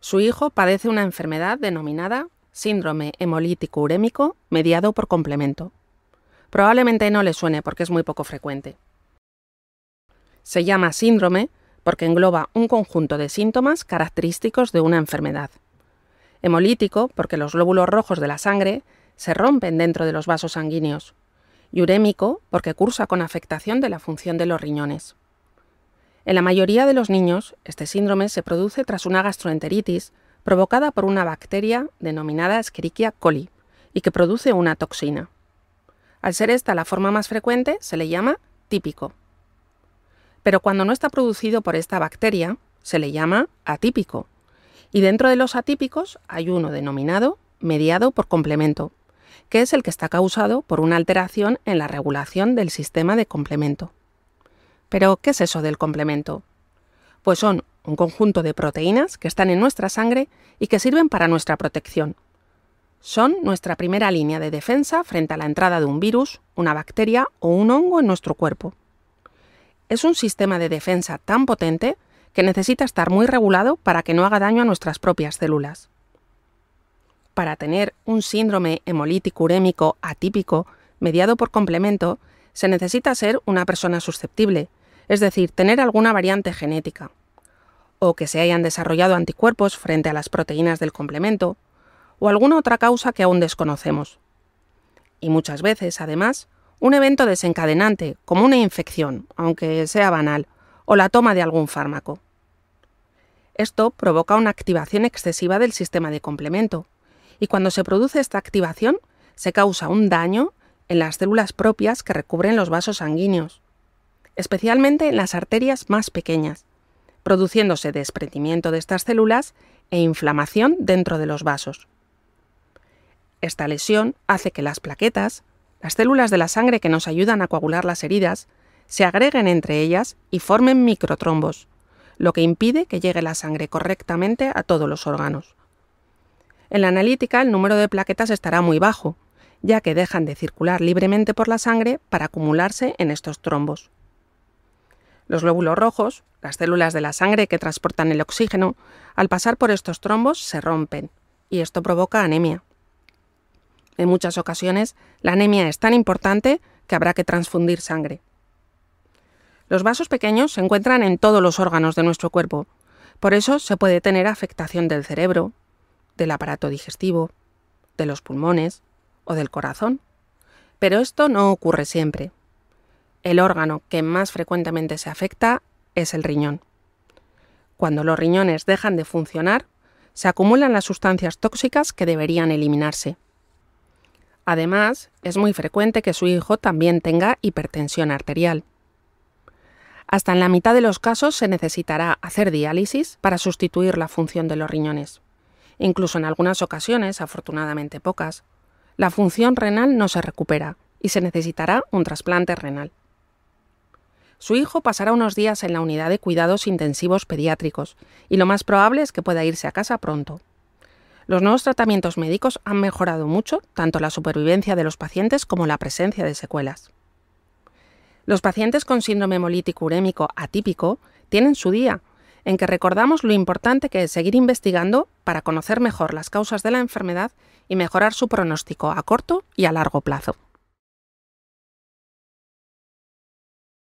Su hijo padece una enfermedad denominada síndrome hemolítico urémico mediado por complemento. Probablemente no le suene porque es muy poco frecuente. Se llama síndrome porque engloba un conjunto de síntomas característicos de una enfermedad. Hemolítico porque los glóbulos rojos de la sangre se rompen dentro de los vasos sanguíneos. Y urémico porque cursa con afectación de la función de los riñones. En la mayoría de los niños, este síndrome se produce tras una gastroenteritis provocada por una bacteria denominada Escherichia coli y que produce una toxina. Al ser esta la forma más frecuente, se le llama típico. Pero cuando no está producido por esta bacteria, se le llama atípico. Y dentro de los atípicos hay uno denominado mediado por complemento, que es el que está causado por una alteración en la regulación del sistema de complemento. Pero, ¿qué es eso del complemento? Pues son un conjunto de proteínas que están en nuestra sangre y que sirven para nuestra protección. Son nuestra primera línea de defensa frente a la entrada de un virus, una bacteria o un hongo en nuestro cuerpo. Es un sistema de defensa tan potente que necesita estar muy regulado para que no haga daño a nuestras propias células. Para tener un síndrome hemolítico urémico atípico mediado por complemento, se necesita ser una persona susceptible, es decir, tener alguna variante genética, o que se hayan desarrollado anticuerpos frente a las proteínas del complemento, o alguna otra causa que aún desconocemos. Y muchas veces, además, un evento desencadenante, como una infección, aunque sea banal, o la toma de algún fármaco. Esto provoca una activación excesiva del sistema de complemento, y cuando se produce esta activación, se causa un daño en las células propias que recubren los vasos sanguíneos, especialmente en las arterias más pequeñas, produciéndose desprendimiento de estas células e inflamación dentro de los vasos. Esta lesión hace que las plaquetas, las células de la sangre que nos ayudan a coagular las heridas, se agreguen entre ellas y formen microtrombos, lo que impide que llegue la sangre correctamente a todos los órganos. En la analítica el número de plaquetas estará muy bajo, ya que dejan de circular libremente por la sangre para acumularse en estos trombos. Los glóbulos rojos, las células de la sangre que transportan el oxígeno, al pasar por estos trombos se rompen, y esto provoca anemia. En muchas ocasiones, la anemia es tan importante que habrá que transfundir sangre. Los vasos pequeños se encuentran en todos los órganos de nuestro cuerpo. Por eso se puede tener afectación del cerebro, del aparato digestivo, de los pulmones o del corazón. Pero esto no ocurre siempre el órgano que más frecuentemente se afecta es el riñón. Cuando los riñones dejan de funcionar, se acumulan las sustancias tóxicas que deberían eliminarse. Además, es muy frecuente que su hijo también tenga hipertensión arterial. Hasta en la mitad de los casos se necesitará hacer diálisis para sustituir la función de los riñones. Incluso en algunas ocasiones, afortunadamente pocas, la función renal no se recupera y se necesitará un trasplante renal. Su hijo pasará unos días en la unidad de cuidados intensivos pediátricos y lo más probable es que pueda irse a casa pronto. Los nuevos tratamientos médicos han mejorado mucho tanto la supervivencia de los pacientes como la presencia de secuelas. Los pacientes con síndrome hemolítico urémico atípico tienen su día, en que recordamos lo importante que es seguir investigando para conocer mejor las causas de la enfermedad y mejorar su pronóstico a corto y a largo plazo.